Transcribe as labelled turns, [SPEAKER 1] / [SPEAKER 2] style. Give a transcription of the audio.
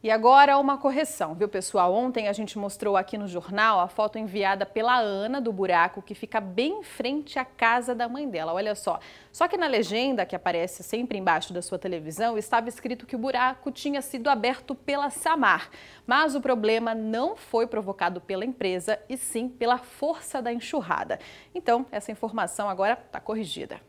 [SPEAKER 1] E agora uma correção, viu pessoal? Ontem a gente mostrou aqui no jornal a foto enviada pela Ana do buraco que fica bem em frente à casa da mãe dela. Olha só. Só que na legenda que aparece sempre embaixo da sua televisão estava escrito que o buraco tinha sido aberto pela Samar. Mas o problema não foi provocado pela empresa e sim pela força da enxurrada. Então, essa informação agora está corrigida.